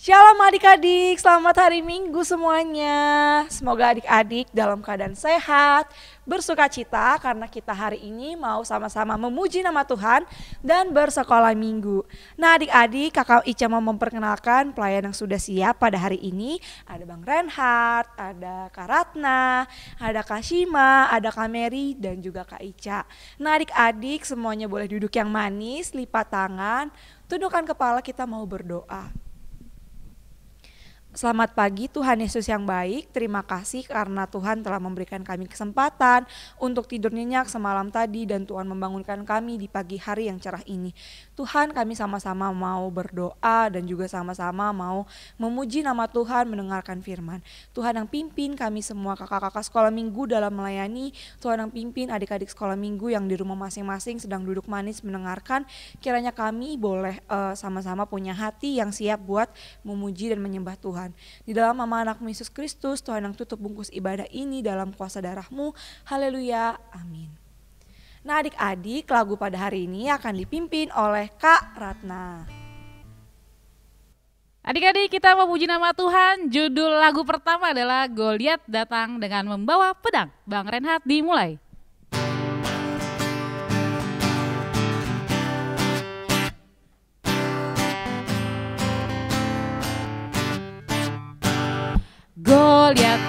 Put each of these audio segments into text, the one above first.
Shalom adik-adik, selamat hari Minggu semuanya. Semoga adik-adik dalam keadaan sehat, bersuka cita karena kita hari ini mau sama-sama memuji nama Tuhan dan bersekolah Minggu. Nah adik-adik, kakak Ica mau memperkenalkan pelayan yang sudah siap pada hari ini. Ada Bang Renhard, ada Kak Ratna, ada Kak Shima, ada Kak Mary, dan juga Kak Ica. Nah adik-adik semuanya boleh duduk yang manis, lipat tangan, tundukkan kepala kita mau berdoa. Selamat pagi Tuhan Yesus yang baik, terima kasih karena Tuhan telah memberikan kami kesempatan untuk tidur nyenyak semalam tadi dan Tuhan membangunkan kami di pagi hari yang cerah ini. Tuhan kami sama-sama mau berdoa dan juga sama-sama mau memuji nama Tuhan mendengarkan firman. Tuhan yang pimpin kami semua kakak-kakak sekolah minggu dalam melayani, Tuhan yang pimpin adik-adik sekolah minggu yang di rumah masing-masing sedang duduk manis mendengarkan, kiranya kami boleh eh, sama-sama uh, punya hati yang siap buat memuji dan menyembah Tuhan. Tuhan. Di dalam nama anakmu Yesus Kristus, Tuhan yang tutup bungkus ibadah ini dalam kuasa darahmu. Haleluya. Amin. Nah adik-adik, lagu pada hari ini akan dipimpin oleh Kak Ratna. Adik-adik kita memuji nama Tuhan, judul lagu pertama adalah Goliat datang dengan membawa pedang. Bang Renhat dimulai.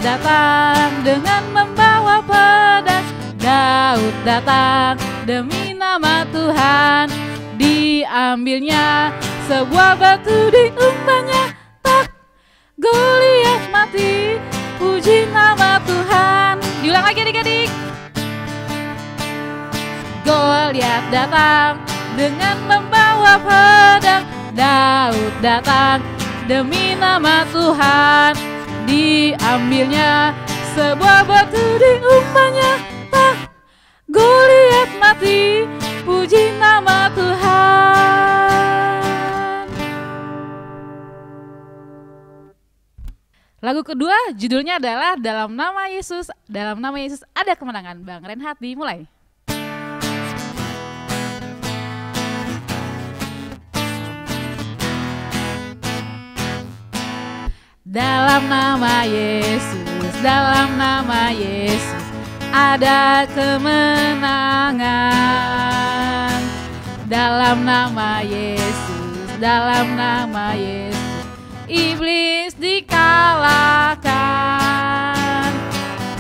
datang dengan membawa pedas, Daud datang demi nama Tuhan Diambilnya sebuah batu di diumpannya Tak Goliat mati Puji nama Tuhan Diulang lagi adik-adik Goliat datang dengan membawa pedang Daud datang demi nama Tuhan diambilnya sebuah batu diumpannya tak Goliat mati puji nama Tuhan Lagu kedua judulnya adalah Dalam Nama Yesus, Dalam Nama Yesus Ada Kemenangan. Bang Renhat dimulai. Dalam nama Yesus, dalam nama Yesus ada kemenangan. Dalam nama Yesus, dalam nama Yesus iblis dikalahkan.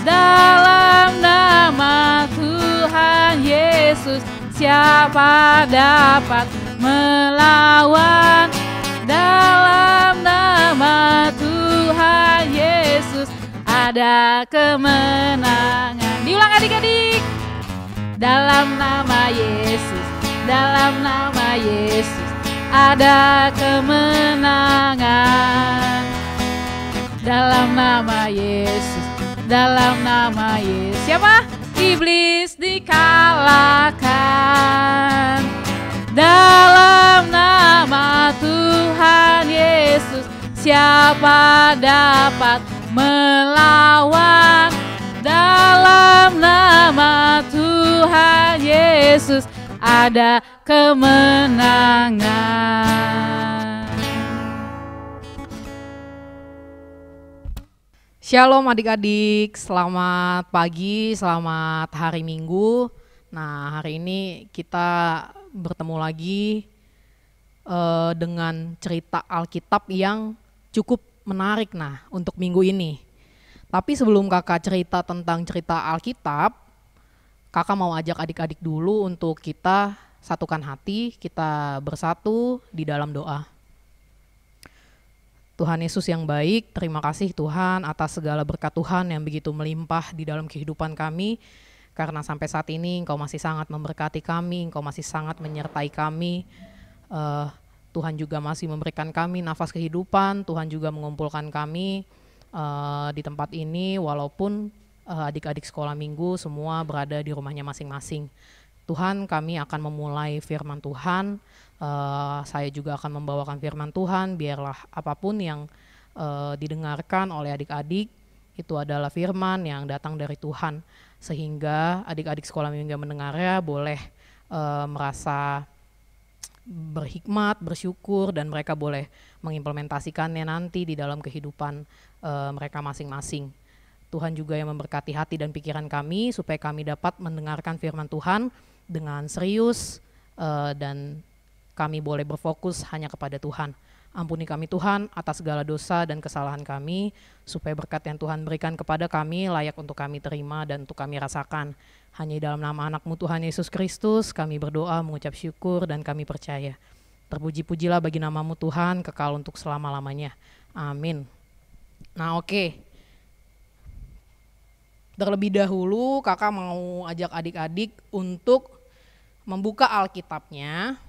Dalam nama Tuhan Yesus siapa dapat melawan dalam nama Tuhan ada kemenangan. Diulang adik-adik. Dalam nama Yesus, dalam nama Yesus ada kemenangan. Dalam nama Yesus, dalam nama Yesus. Siapa? Iblis dikalahkan. Dalam nama Tuhan Yesus, siapa dapat melawan dalam nama Tuhan Yesus ada kemenangan. Shalom adik-adik, selamat pagi, selamat hari Minggu. Nah, hari ini kita bertemu lagi uh, dengan cerita Alkitab yang cukup menarik nah untuk minggu ini. Tapi sebelum kakak cerita tentang cerita Alkitab, kakak mau ajak adik-adik dulu untuk kita satukan hati, kita bersatu di dalam doa. Tuhan Yesus yang baik, terima kasih Tuhan atas segala berkat Tuhan yang begitu melimpah di dalam kehidupan kami. Karena sampai saat ini Engkau masih sangat memberkati kami, Engkau masih sangat menyertai kami. Uh, Tuhan juga masih memberikan kami nafas kehidupan, Tuhan juga mengumpulkan kami uh, di tempat ini walaupun uh, adik-adik sekolah minggu semua berada di rumahnya masing-masing. Tuhan kami akan memulai firman Tuhan, uh, saya juga akan membawakan firman Tuhan, biarlah apapun yang uh, didengarkan oleh adik-adik itu adalah firman yang datang dari Tuhan sehingga adik-adik sekolah minggu mendengarnya boleh uh, merasa berhikmat, bersyukur dan mereka boleh mengimplementasikannya nanti di dalam kehidupan uh, mereka masing-masing. Tuhan juga yang memberkati hati dan pikiran kami supaya kami dapat mendengarkan firman Tuhan dengan serius uh, dan kami boleh berfokus hanya kepada Tuhan. Ampuni kami Tuhan atas segala dosa dan kesalahan kami supaya berkat yang Tuhan berikan kepada kami layak untuk kami terima dan untuk kami rasakan. Hanya dalam nama anakmu Tuhan Yesus Kristus, kami berdoa, mengucap syukur, dan kami percaya. Terpuji-pujilah bagi namamu Tuhan, kekal untuk selama-lamanya. Amin. Nah oke, okay. terlebih dahulu kakak mau ajak adik-adik untuk membuka Alkitabnya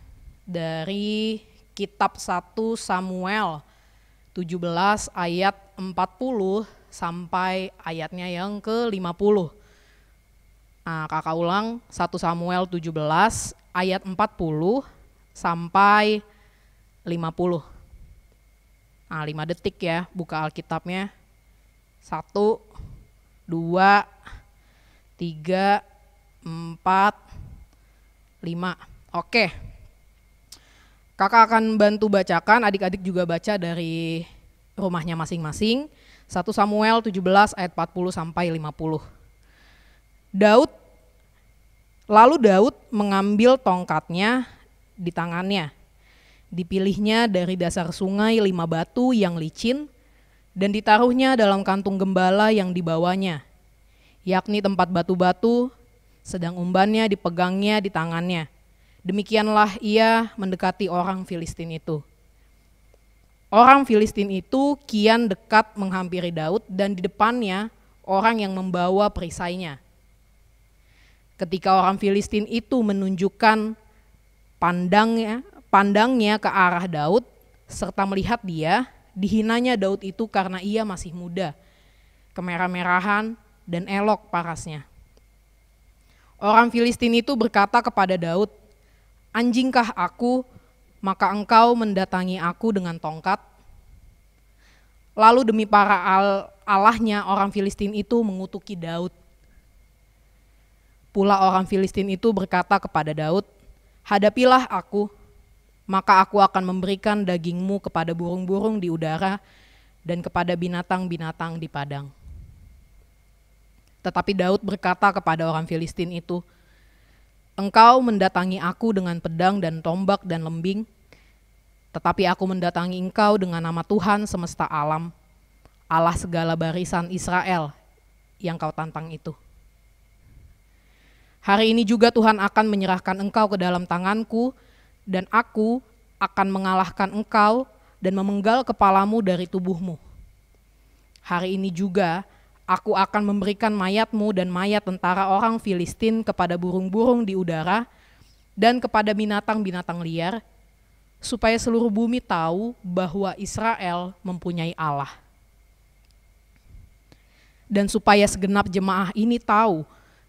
dari kitab 1 Samuel 17 ayat 40 sampai ayatnya yang ke 50. Nah, kakak ulang 1 Samuel 17 ayat 40 sampai 50. Nah, 5 detik ya buka Alkitabnya. 1 2 3 4 5. Oke. Kakak akan bantu bacakan, adik-adik juga baca dari rumahnya masing-masing. 1 Samuel 17 ayat 40 sampai 50. Daud lalu Daud mengambil tongkatnya di tangannya. Dipilihnya dari dasar sungai lima batu yang licin dan ditaruhnya dalam kantung gembala yang dibawanya, yakni tempat batu-batu, sedang umbannya dipegangnya di tangannya. Demikianlah ia mendekati orang Filistin itu. Orang Filistin itu kian dekat menghampiri Daud dan di depannya orang yang membawa perisainya ketika orang Filistin itu menunjukkan pandangnya pandangnya ke arah Daud serta melihat dia, dihinanya Daud itu karena ia masih muda, kemerah-merahan dan elok parasnya. Orang Filistin itu berkata kepada Daud, "Anjingkah aku, maka engkau mendatangi aku dengan tongkat?" Lalu demi para al Allahnya orang Filistin itu mengutuki Daud Pula orang Filistin itu berkata kepada Daud, "Hadapilah aku, maka aku akan memberikan dagingmu kepada burung-burung di udara dan kepada binatang-binatang di padang." Tetapi Daud berkata kepada orang Filistin itu, "Engkau mendatangi aku dengan pedang dan tombak dan lembing, tetapi aku mendatangi engkau dengan nama Tuhan semesta alam, Allah segala barisan Israel yang kau tantang itu." Hari ini juga Tuhan akan menyerahkan engkau ke dalam tanganku, dan aku akan mengalahkan engkau dan memenggal kepalamu dari tubuhmu. Hari ini juga aku akan memberikan mayatmu dan mayat tentara orang Filistin kepada burung-burung di udara dan kepada binatang-binatang liar, supaya seluruh bumi tahu bahwa Israel mempunyai Allah. Dan supaya segenap jemaah ini tahu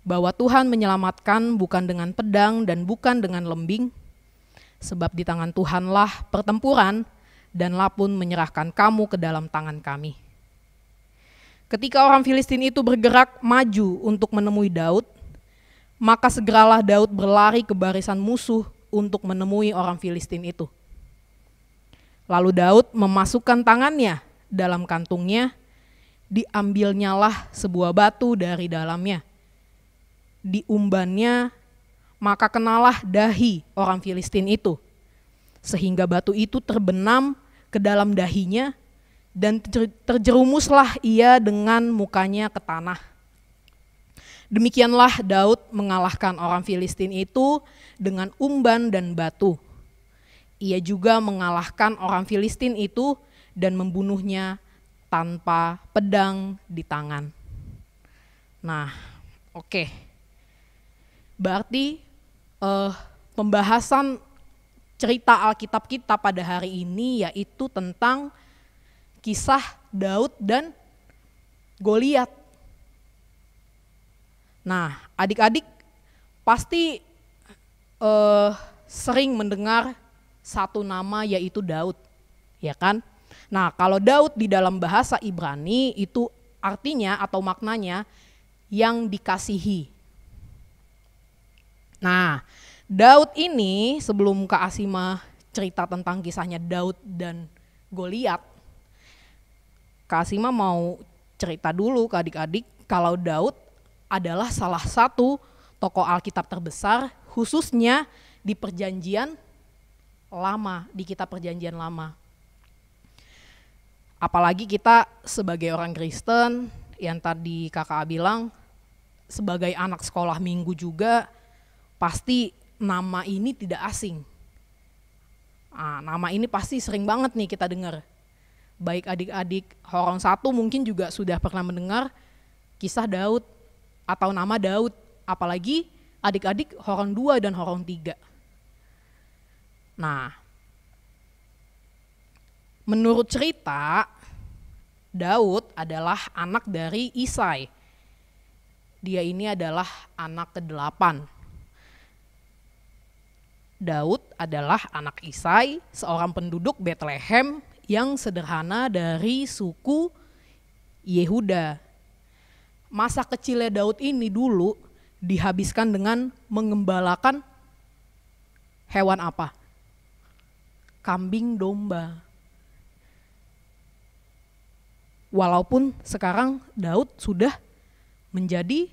bahwa Tuhan menyelamatkan bukan dengan pedang dan bukan dengan lembing, sebab di tangan Tuhanlah pertempuran dan lapun menyerahkan kamu ke dalam tangan kami. Ketika orang Filistin itu bergerak maju untuk menemui Daud, maka segeralah Daud berlari ke barisan musuh untuk menemui orang Filistin itu. Lalu Daud memasukkan tangannya dalam kantungnya, diambilnyalah sebuah batu dari dalamnya diumbannya, maka kenalah dahi orang Filistin itu. Sehingga batu itu terbenam ke dalam dahinya dan terjerumuslah ia dengan mukanya ke tanah. Demikianlah Daud mengalahkan orang Filistin itu dengan umban dan batu. Ia juga mengalahkan orang Filistin itu dan membunuhnya tanpa pedang di tangan. Nah, oke. Okay. Berarti uh, pembahasan cerita Alkitab kita pada hari ini yaitu tentang kisah Daud dan Goliat. Nah, adik-adik pasti uh, sering mendengar satu nama yaitu Daud, ya kan? Nah, kalau Daud di dalam bahasa Ibrani itu artinya atau maknanya yang dikasihi. Nah, Daud ini sebelum Kak Asima cerita tentang kisahnya Daud dan Goliat, Kak Asima mau cerita dulu ke adik-adik kalau Daud adalah salah satu tokoh Alkitab terbesar khususnya di perjanjian lama, di kitab perjanjian lama. Apalagi kita sebagai orang Kristen yang tadi kakak bilang sebagai anak sekolah minggu juga pasti nama ini tidak asing. Nah, nama ini pasti sering banget nih kita dengar. Baik adik-adik Horong satu mungkin juga sudah pernah mendengar kisah Daud atau nama Daud, apalagi adik-adik Horong dua dan Horong tiga. Nah, menurut cerita Daud adalah anak dari Isai. Dia ini adalah anak kedelapan. Daud adalah anak Isai, seorang penduduk Bethlehem yang sederhana dari suku Yehuda. Masa kecilnya Daud ini dulu dihabiskan dengan mengembalakan hewan apa? Kambing domba. Walaupun sekarang Daud sudah menjadi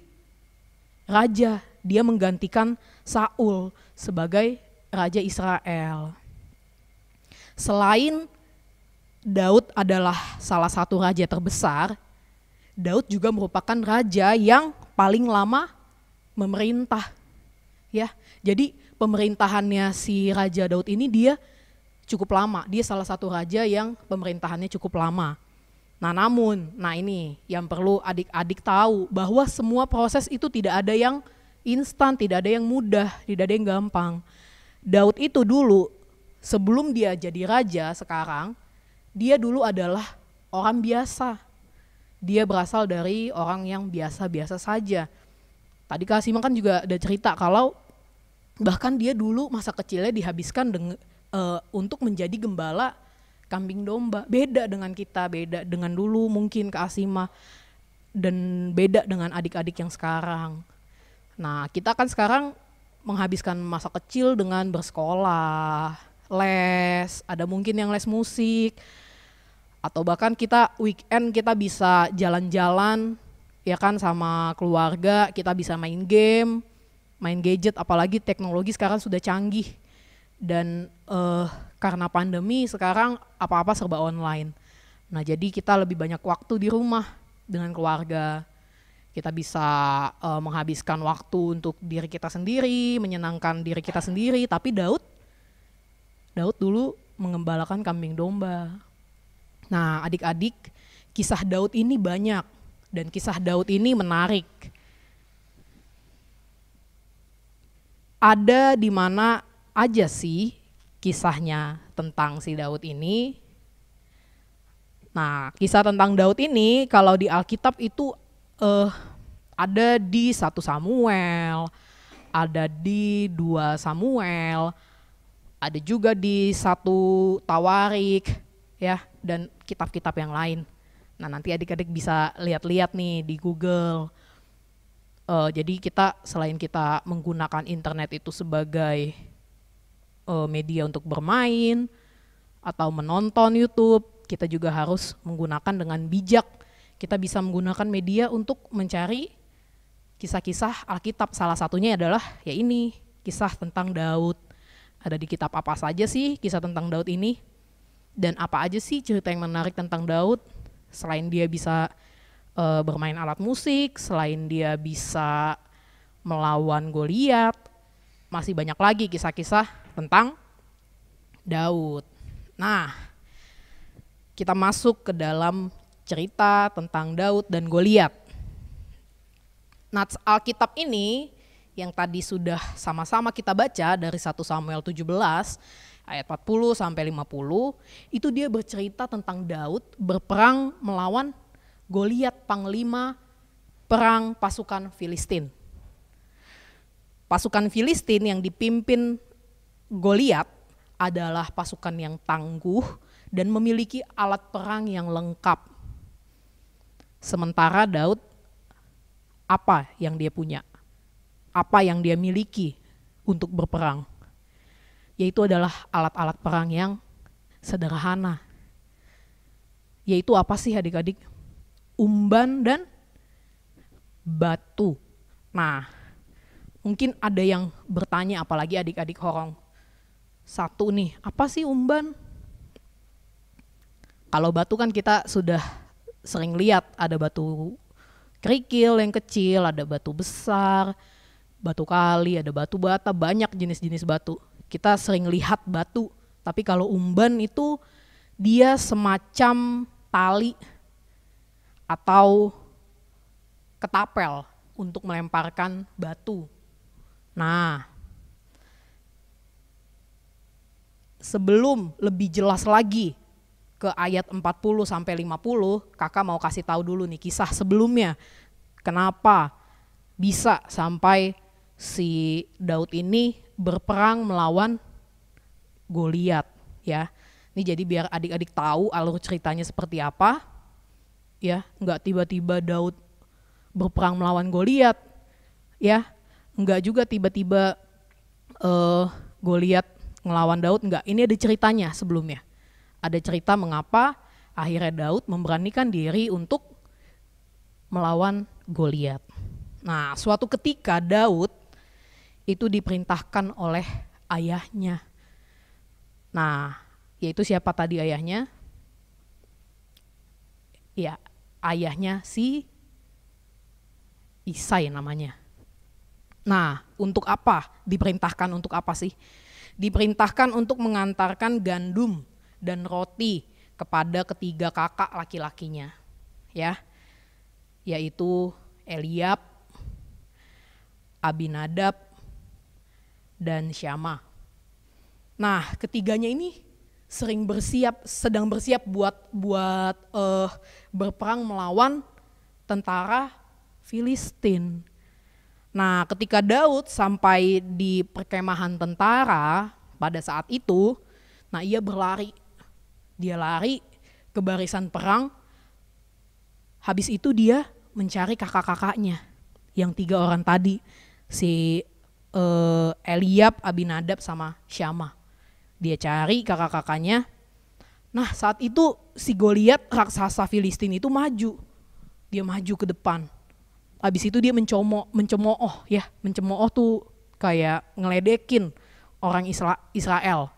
raja, dia menggantikan Saul sebagai raja Israel. Selain Daud adalah salah satu raja terbesar, Daud juga merupakan raja yang paling lama memerintah. Ya, jadi pemerintahannya si Raja Daud ini dia cukup lama. Dia salah satu raja yang pemerintahannya cukup lama. Nah, namun, nah ini yang perlu adik-adik tahu bahwa semua proses itu tidak ada yang instan, tidak ada yang mudah, tidak ada yang gampang. Daud itu dulu sebelum dia jadi raja sekarang, dia dulu adalah orang biasa. Dia berasal dari orang yang biasa-biasa saja. Tadi Kak Simon kan juga ada cerita kalau bahkan dia dulu masa kecilnya dihabiskan dengan, uh, eh, untuk menjadi gembala kambing domba. Beda dengan kita, beda dengan dulu mungkin Kak Asima dan beda dengan adik-adik yang sekarang. Nah, kita kan sekarang menghabiskan masa kecil dengan bersekolah, les, ada mungkin yang les musik, atau bahkan kita weekend kita bisa jalan-jalan ya kan sama keluarga, kita bisa main game, main gadget, apalagi teknologi sekarang sudah canggih dan uh, karena pandemi sekarang apa-apa serba online. Nah jadi kita lebih banyak waktu di rumah dengan keluarga kita bisa uh, menghabiskan waktu untuk diri kita sendiri, menyenangkan diri kita sendiri. Tapi Daud, Daud dulu mengembalakan kambing domba. Nah, adik-adik, kisah Daud ini banyak dan kisah Daud ini menarik. Ada di mana aja sih kisahnya tentang si Daud ini? Nah, kisah tentang Daud ini kalau di Alkitab itu uh, ada di satu Samuel, ada di dua Samuel, ada juga di satu Tawarik, ya, dan kitab-kitab yang lain. Nah nanti adik-adik bisa lihat-lihat nih di Google. Uh, jadi kita selain kita menggunakan internet itu sebagai uh, media untuk bermain atau menonton YouTube, kita juga harus menggunakan dengan bijak kita bisa menggunakan media untuk mencari kisah-kisah Alkitab. Salah satunya adalah ya ini, kisah tentang Daud. Ada di kitab apa saja sih kisah tentang Daud ini? Dan apa aja sih cerita yang menarik tentang Daud? Selain dia bisa e, bermain alat musik, selain dia bisa melawan Goliat, masih banyak lagi kisah-kisah tentang Daud. Nah, kita masuk ke dalam cerita tentang Daud dan Goliat. Nats Alkitab ini yang tadi sudah sama-sama kita baca dari 1 Samuel 17 ayat 40 sampai 50, itu dia bercerita tentang Daud berperang melawan Goliat panglima perang pasukan Filistin. Pasukan Filistin yang dipimpin Goliat adalah pasukan yang tangguh dan memiliki alat perang yang lengkap. Sementara Daud apa yang dia punya? Apa yang dia miliki untuk berperang? Yaitu adalah alat-alat perang yang sederhana. Yaitu apa sih adik-adik? Umban dan batu. Nah, mungkin ada yang bertanya apalagi adik-adik horong. Satu nih, apa sih umban? Kalau batu kan kita sudah sering lihat ada batu kerikil yang kecil, ada batu besar, batu kali, ada batu bata, banyak jenis-jenis batu. Kita sering lihat batu, tapi kalau umban itu dia semacam tali atau ketapel untuk melemparkan batu. Nah, sebelum lebih jelas lagi ke ayat 40 sampai 50, kakak mau kasih tahu dulu nih kisah sebelumnya. Kenapa bisa sampai si Daud ini berperang melawan Goliat ya. Ini jadi biar adik-adik tahu alur ceritanya seperti apa. Ya, enggak tiba-tiba Daud berperang melawan Goliat. Ya, enggak juga tiba-tiba uh, Goliat ngelawan Daud, enggak. Ini ada ceritanya sebelumnya ada cerita mengapa akhirnya Daud memberanikan diri untuk melawan Goliat. Nah, suatu ketika Daud itu diperintahkan oleh ayahnya. Nah, yaitu siapa tadi ayahnya? Ya, ayahnya si Isai namanya. Nah, untuk apa? Diperintahkan untuk apa sih? Diperintahkan untuk mengantarkan gandum dan roti kepada ketiga kakak laki-lakinya ya yaitu Eliab, Abinadab dan Syama. Nah, ketiganya ini sering bersiap sedang bersiap buat buat uh, berperang melawan tentara Filistin. Nah, ketika Daud sampai di perkemahan tentara pada saat itu, nah ia berlari dia lari ke barisan perang. Habis itu dia mencari kakak-kakaknya yang tiga orang tadi si uh, Eliab, Abinadab sama Syama. Dia cari kakak-kakaknya. Nah, saat itu si Goliat raksasa Filistin itu maju. Dia maju ke depan. Habis itu dia mencemooh, mencemooh ya, mencemooh tuh kayak ngeledekin orang Isra Israel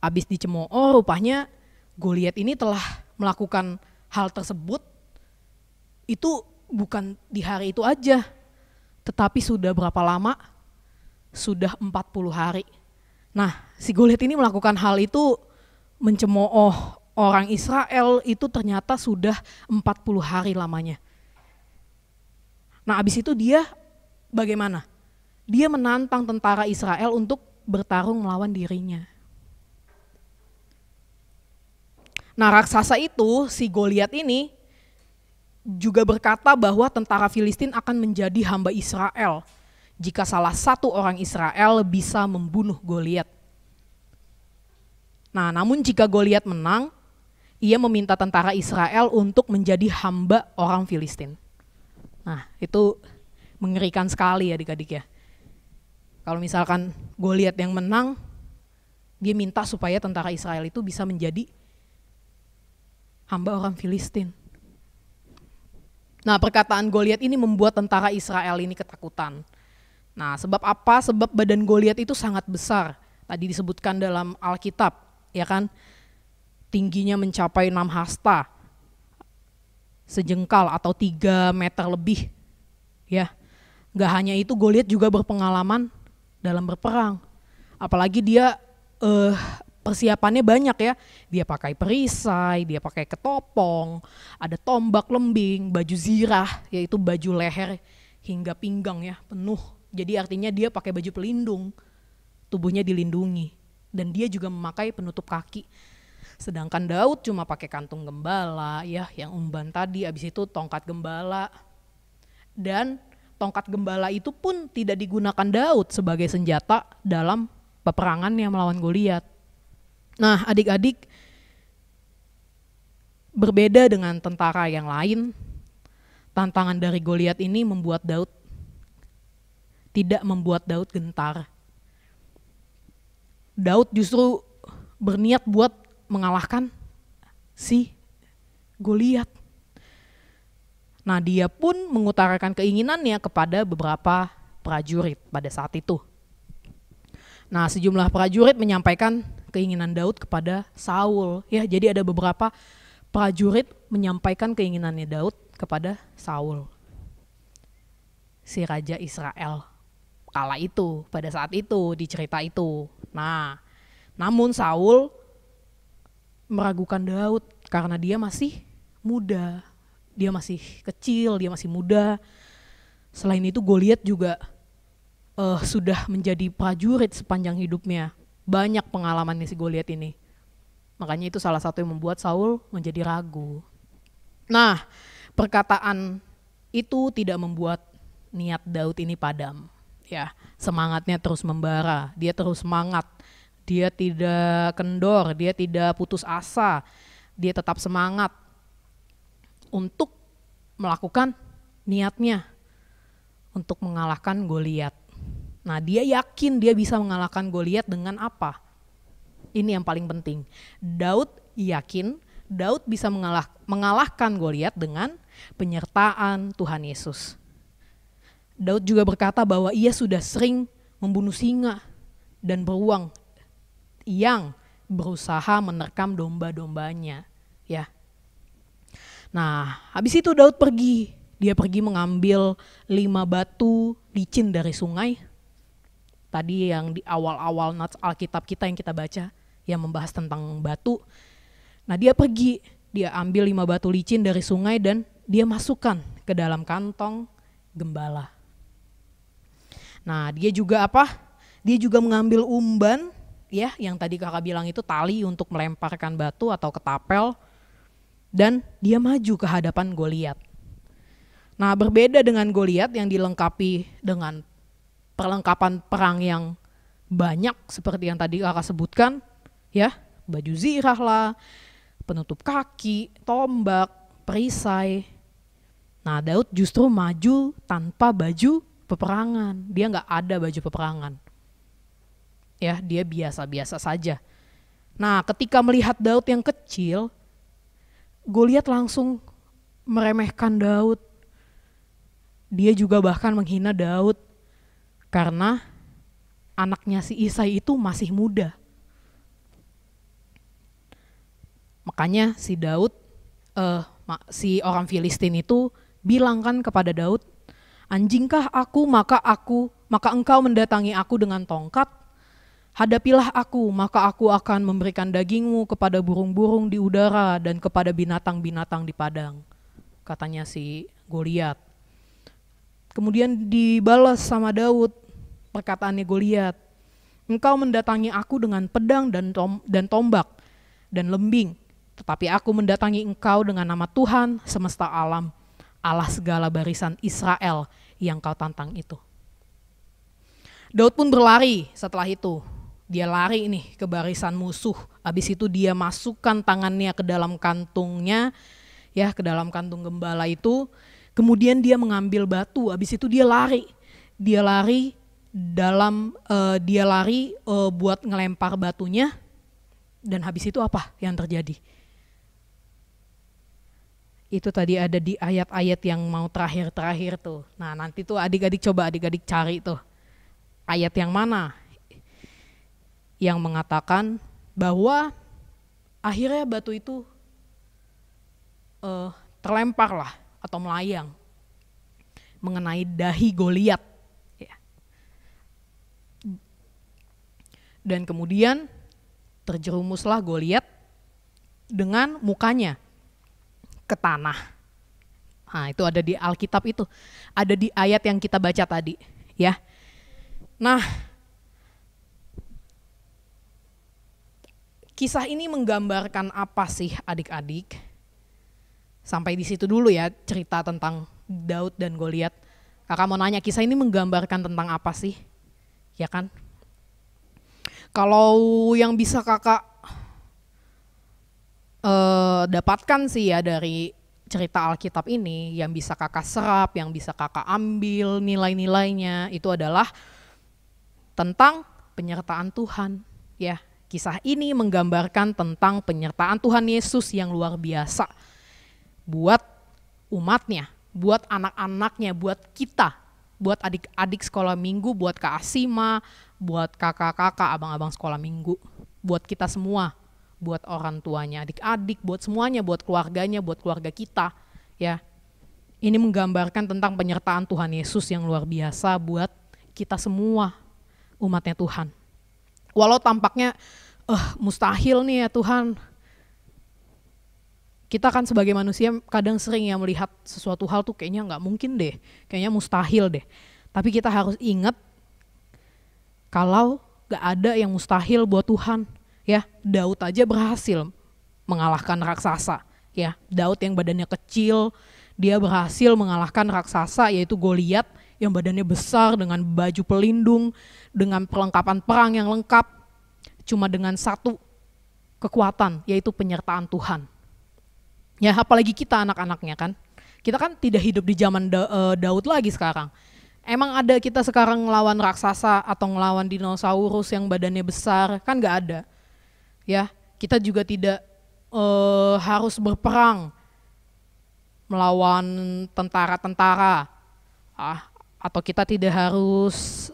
Abis dicemooh oh, rupanya Goliat ini telah melakukan hal tersebut itu bukan di hari itu aja, tetapi sudah berapa lama? Sudah 40 hari. Nah, si Goliat ini melakukan hal itu mencemooh orang Israel itu ternyata sudah 40 hari lamanya. Nah, abis itu dia bagaimana? Dia menantang tentara Israel untuk bertarung melawan dirinya. Nah raksasa itu, si Goliat ini, juga berkata bahwa tentara Filistin akan menjadi hamba Israel jika salah satu orang Israel bisa membunuh Goliat. Nah, namun jika Goliat menang, ia meminta tentara Israel untuk menjadi hamba orang Filistin. Nah, itu mengerikan sekali ya adik-adik ya. Kalau misalkan Goliat yang menang, dia minta supaya tentara Israel itu bisa menjadi hamba orang Filistin. Nah perkataan Goliat ini membuat tentara Israel ini ketakutan. Nah sebab apa? Sebab badan Goliat itu sangat besar. Tadi disebutkan dalam Alkitab, ya kan? Tingginya mencapai 6 hasta, sejengkal atau tiga meter lebih. Ya, Gak hanya itu Goliat juga berpengalaman dalam berperang. Apalagi dia uh, persiapannya banyak ya. Dia pakai perisai, dia pakai ketopong, ada tombak lembing, baju zirah, yaitu baju leher hingga pinggang ya, penuh. Jadi artinya dia pakai baju pelindung, tubuhnya dilindungi. Dan dia juga memakai penutup kaki. Sedangkan Daud cuma pakai kantung gembala ya, yang umban tadi, abis itu tongkat gembala. Dan tongkat gembala itu pun tidak digunakan Daud sebagai senjata dalam peperangan yang melawan Goliat. Nah, adik-adik berbeda dengan tentara yang lain, tantangan dari Goliat ini membuat Daud tidak membuat Daud gentar. Daud justru berniat buat mengalahkan si Goliat. Nah, dia pun mengutarakan keinginannya kepada beberapa prajurit pada saat itu. Nah, sejumlah prajurit menyampaikan keinginan Daud kepada Saul. Ya, jadi ada beberapa prajurit menyampaikan keinginannya Daud kepada Saul. Si raja Israel kala itu, pada saat itu di cerita itu. Nah, namun Saul meragukan Daud karena dia masih muda. Dia masih kecil, dia masih muda. Selain itu Goliat juga uh, sudah menjadi prajurit sepanjang hidupnya banyak pengalaman nih si Goliat ini. Makanya itu salah satu yang membuat Saul menjadi ragu. Nah, perkataan itu tidak membuat niat Daud ini padam. Ya, semangatnya terus membara, dia terus semangat. Dia tidak kendor, dia tidak putus asa. Dia tetap semangat untuk melakukan niatnya untuk mengalahkan Goliat. Nah, dia yakin dia bisa mengalahkan Goliat dengan apa? Ini yang paling penting. Daud yakin Daud bisa mengalah, mengalahkan Goliat dengan penyertaan Tuhan Yesus. Daud juga berkata bahwa ia sudah sering membunuh singa dan beruang yang berusaha menerkam domba-dombanya, ya. Nah, habis itu Daud pergi. Dia pergi mengambil lima batu licin dari sungai tadi yang di awal-awal nats Alkitab kita yang kita baca yang membahas tentang batu. Nah, dia pergi, dia ambil lima batu licin dari sungai dan dia masukkan ke dalam kantong gembala. Nah, dia juga apa? Dia juga mengambil umban ya yang tadi Kakak bilang itu tali untuk melemparkan batu atau ketapel dan dia maju ke hadapan Goliat. Nah, berbeda dengan Goliat yang dilengkapi dengan perlengkapan perang yang banyak seperti yang tadi kakak sebutkan ya baju zirah lah penutup kaki tombak perisai nah Daud justru maju tanpa baju peperangan dia nggak ada baju peperangan ya dia biasa-biasa saja nah ketika melihat Daud yang kecil Goliat langsung meremehkan Daud dia juga bahkan menghina Daud karena anaknya si Isai itu masih muda. Makanya si Daud, uh, si orang Filistin itu bilangkan kepada Daud, anjingkah aku maka aku maka engkau mendatangi aku dengan tongkat Hadapilah aku, maka aku akan memberikan dagingmu kepada burung-burung di udara dan kepada binatang-binatang di padang. Katanya si Goliat. Kemudian dibalas sama Daud perkataannya Goliat. Engkau mendatangi aku dengan pedang dan tom dan tombak dan lembing, tetapi aku mendatangi engkau dengan nama Tuhan semesta alam, Allah segala barisan Israel yang kau tantang itu. Daud pun berlari setelah itu. Dia lari nih ke barisan musuh. Habis itu dia masukkan tangannya ke dalam kantungnya ya ke dalam kantung gembala itu Kemudian dia mengambil batu, habis itu dia lari. Dia lari dalam uh, dia lari uh, buat ngelempar batunya dan habis itu apa yang terjadi? Itu tadi ada di ayat-ayat yang mau terakhir-terakhir tuh. Nah, nanti tuh adik-adik coba adik-adik cari tuh. Ayat yang mana? Yang mengatakan bahwa akhirnya batu itu uh, terlempar lah atau melayang mengenai dahi Goliat. Ya. Dan kemudian terjerumuslah Goliat dengan mukanya ke tanah. Nah, itu ada di Alkitab itu. Ada di ayat yang kita baca tadi, ya. Nah, kisah ini menggambarkan apa sih adik-adik? Sampai di situ dulu ya cerita tentang Daud dan Goliat. Kakak mau nanya kisah ini menggambarkan tentang apa sih? Ya kan? Kalau yang bisa kakak eh, dapatkan sih ya dari cerita Alkitab ini, yang bisa kakak serap, yang bisa kakak ambil nilai-nilainya itu adalah tentang penyertaan Tuhan. Ya, kisah ini menggambarkan tentang penyertaan Tuhan Yesus yang luar biasa buat umatnya, buat anak-anaknya, buat kita, buat adik-adik sekolah minggu, buat Kak Asima, buat kakak-kakak, abang-abang sekolah minggu, buat kita semua, buat orang tuanya, adik-adik, buat semuanya, buat keluarganya, buat keluarga kita, ya. Ini menggambarkan tentang penyertaan Tuhan Yesus yang luar biasa buat kita semua umatnya Tuhan. Walau tampaknya eh uh, mustahil nih ya Tuhan, kita kan sebagai manusia kadang sering ya melihat sesuatu hal tuh kayaknya nggak mungkin deh, kayaknya mustahil deh. Tapi kita harus ingat kalau nggak ada yang mustahil buat Tuhan. Ya, Daud aja berhasil mengalahkan raksasa. Ya, Daud yang badannya kecil, dia berhasil mengalahkan raksasa yaitu Goliat yang badannya besar dengan baju pelindung, dengan perlengkapan perang yang lengkap, cuma dengan satu kekuatan yaitu penyertaan Tuhan. Ya, apalagi kita anak-anaknya kan. Kita kan tidak hidup di zaman da uh, Daud lagi sekarang. Emang ada kita sekarang ngelawan raksasa atau ngelawan dinosaurus yang badannya besar? Kan nggak ada. Ya, kita juga tidak uh, harus berperang melawan tentara-tentara. Ah, atau kita tidak harus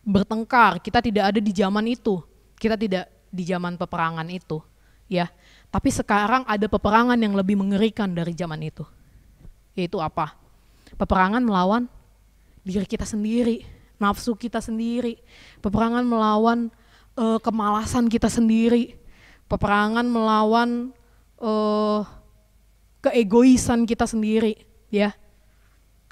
bertengkar. Kita tidak ada di zaman itu. Kita tidak di zaman peperangan itu, ya. Tapi sekarang ada peperangan yang lebih mengerikan dari zaman itu. Yaitu apa? Peperangan melawan diri kita sendiri, nafsu kita sendiri. Peperangan melawan uh, kemalasan kita sendiri. Peperangan melawan uh, keegoisan kita sendiri, ya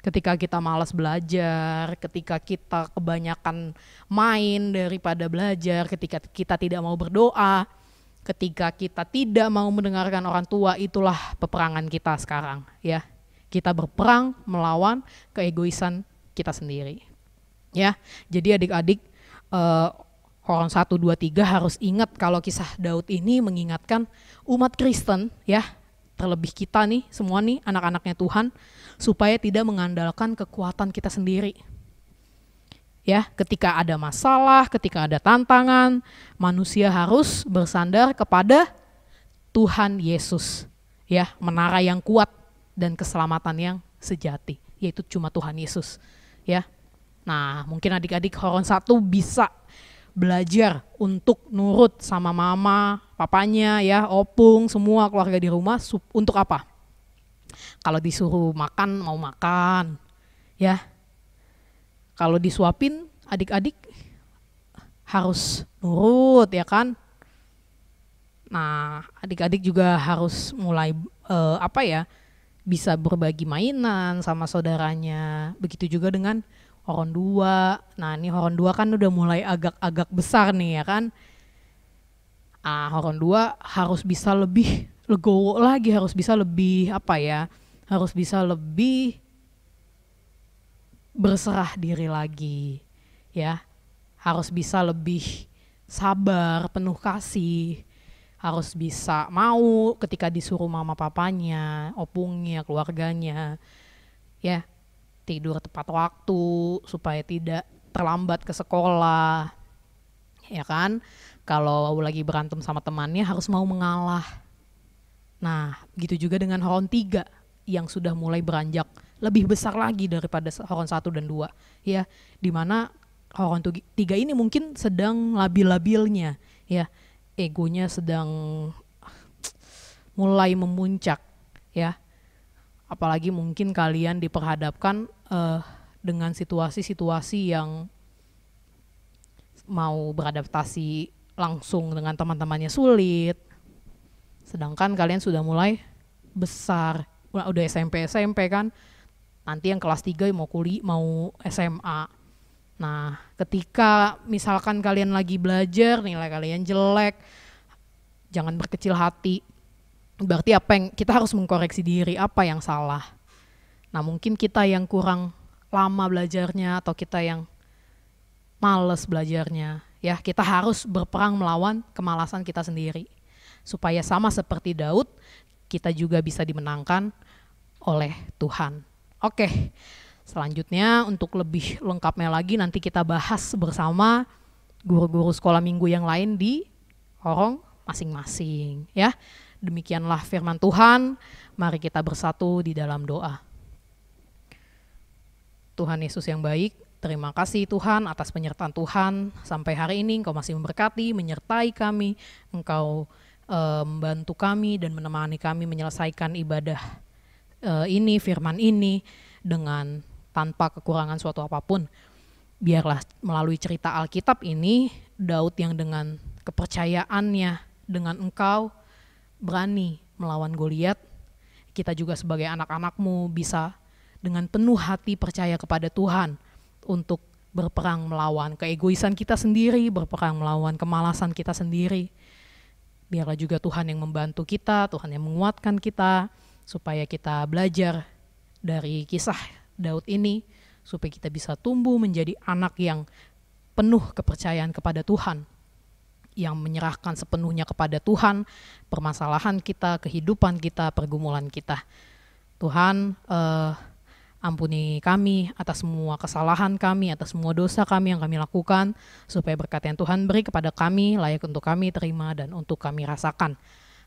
ketika kita malas belajar, ketika kita kebanyakan main daripada belajar, ketika kita tidak mau berdoa, ketika kita tidak mau mendengarkan orang tua itulah peperangan kita sekarang ya kita berperang melawan keegoisan kita sendiri ya jadi adik-adik eh, satu, 1, 2, 3 harus ingat kalau kisah Daud ini mengingatkan umat Kristen ya, terlebih kita nih, semua nih anak-anaknya Tuhan, supaya tidak mengandalkan kekuatan kita sendiri ya ketika ada masalah ketika ada tantangan manusia harus bersandar kepada Tuhan Yesus ya menara yang kuat dan keselamatan yang sejati yaitu cuma Tuhan Yesus ya nah mungkin adik-adik Horon satu bisa belajar untuk nurut sama mama, papanya ya, opung, semua keluarga di rumah untuk apa? Kalau disuruh makan mau makan, ya kalau disuapin adik-adik harus nurut ya kan. Nah, adik-adik juga harus mulai uh, apa ya? bisa berbagi mainan sama saudaranya. Begitu juga dengan Horon dua. Nah, ini Horon dua kan udah mulai agak-agak besar nih ya kan. Ah, Horon dua harus bisa lebih legowo lagi, harus bisa lebih apa ya? Harus bisa lebih berserah diri lagi ya harus bisa lebih sabar penuh kasih harus bisa mau ketika disuruh mama papanya opungnya keluarganya ya tidur tepat waktu supaya tidak terlambat ke sekolah ya kan kalau lagi berantem sama temannya harus mau mengalah nah gitu juga dengan horon tiga yang sudah mulai beranjak lebih besar lagi daripada Horon 1 dan 2 ya dimana Horon 3 ini mungkin sedang labil-labilnya ya egonya sedang mulai memuncak ya apalagi mungkin kalian diperhadapkan uh, dengan situasi-situasi yang mau beradaptasi langsung dengan teman-temannya sulit sedangkan kalian sudah mulai besar udah SMP SMP kan nanti yang kelas 3 mau kuliah mau SMA nah ketika misalkan kalian lagi belajar nilai kalian jelek jangan berkecil hati berarti apa yang kita harus mengkoreksi diri apa yang salah nah mungkin kita yang kurang lama belajarnya atau kita yang males belajarnya ya kita harus berperang melawan kemalasan kita sendiri supaya sama seperti Daud kita juga bisa dimenangkan oleh Tuhan. Oke, selanjutnya untuk lebih lengkapnya lagi nanti kita bahas bersama guru-guru sekolah minggu yang lain di orang masing-masing ya. Demikianlah firman Tuhan, mari kita bersatu di dalam doa. Tuhan Yesus yang baik, terima kasih Tuhan atas penyertaan Tuhan. Sampai hari ini Engkau masih memberkati, menyertai kami, Engkau eh, membantu kami dan menemani kami menyelesaikan ibadah uh, ini firman ini dengan tanpa kekurangan suatu apapun. Biarlah melalui cerita Alkitab ini Daud yang dengan kepercayaannya dengan engkau berani melawan Goliat. Kita juga sebagai anak-anakmu bisa dengan penuh hati percaya kepada Tuhan untuk berperang melawan keegoisan kita sendiri, berperang melawan kemalasan kita sendiri. Biarlah juga Tuhan yang membantu kita, Tuhan yang menguatkan kita, supaya kita belajar dari kisah Daud ini supaya kita bisa tumbuh menjadi anak yang penuh kepercayaan kepada Tuhan yang menyerahkan sepenuhnya kepada Tuhan permasalahan kita, kehidupan kita, pergumulan kita. Tuhan, eh, ampuni kami atas semua kesalahan kami, atas semua dosa kami yang kami lakukan, supaya berkat yang Tuhan beri kepada kami layak untuk kami terima dan untuk kami rasakan.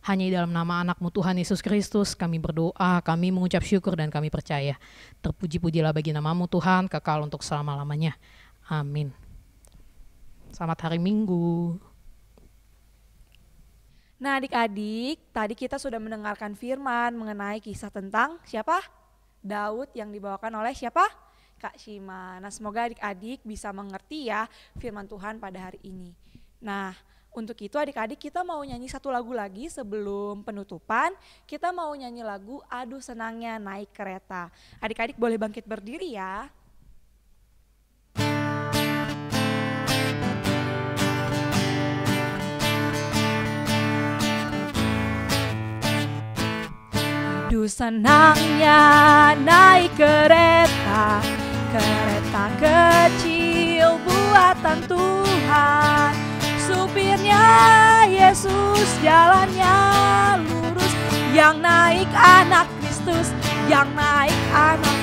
Hanya di dalam nama anakmu Tuhan Yesus Kristus kami berdoa, kami mengucap syukur dan kami percaya. Terpuji-pujilah bagi namamu Tuhan, kekal untuk selama-lamanya. Amin. Selamat hari Minggu. Nah adik-adik, tadi kita sudah mendengarkan firman mengenai kisah tentang siapa? Daud yang dibawakan oleh siapa? Kak Shima. Nah semoga adik-adik bisa mengerti ya firman Tuhan pada hari ini. Nah untuk itu adik-adik kita mau nyanyi satu lagu lagi sebelum penutupan. Kita mau nyanyi lagu Aduh Senangnya Naik Kereta. Adik-adik boleh bangkit berdiri ya. Aduh senangnya naik kereta Kereta kecil buatan Tuhan supirnya Yesus jalannya lurus yang naik anak Kristus yang naik anak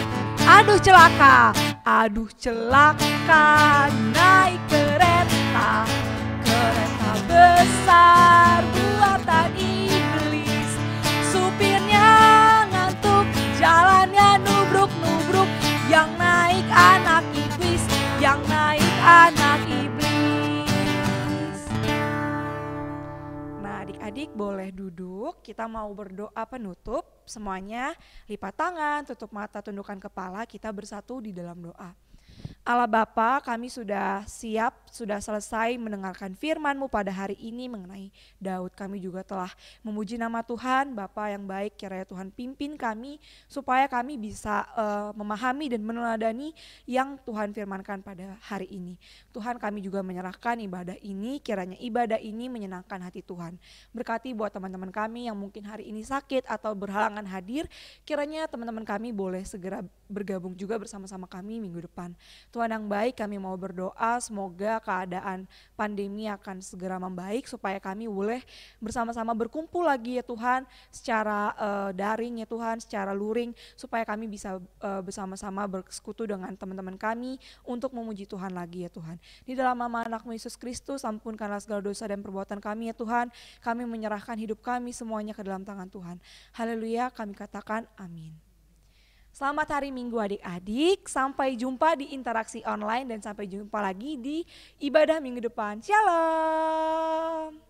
aduh celaka aduh celaka naik kereta kereta besar buatan ini adik-adik boleh duduk, kita mau berdoa penutup, semuanya lipat tangan, tutup mata, tundukkan kepala, kita bersatu di dalam doa. Allah Bapa, kami sudah siap, sudah selesai mendengarkan firman-Mu pada hari ini mengenai Daud. Kami juga telah memuji nama Tuhan, Bapa yang baik, kiranya Tuhan pimpin kami supaya kami bisa uh, memahami dan meneladani yang Tuhan firmankan pada hari ini. Tuhan kami juga menyerahkan ibadah ini, kiranya ibadah ini menyenangkan hati Tuhan. Berkati buat teman-teman kami yang mungkin hari ini sakit atau berhalangan hadir, kiranya teman-teman kami boleh segera bergabung juga bersama-sama kami minggu depan. Tuhan yang baik, kami mau berdoa semoga keadaan pandemi akan segera membaik supaya kami boleh bersama-sama berkumpul lagi ya Tuhan secara uh, daring ya Tuhan, secara luring supaya kami bisa uh, bersama-sama bersekutu dengan teman-teman kami untuk memuji Tuhan lagi ya Tuhan. Di dalam nama anakmu Yesus Kristus, ampunkanlah segala dosa dan perbuatan kami ya Tuhan. Kami menyerahkan hidup kami semuanya ke dalam tangan Tuhan. Haleluya, kami katakan amin. Selamat hari Minggu adik-adik. Sampai jumpa di interaksi online dan sampai jumpa lagi di ibadah minggu depan. Shalom.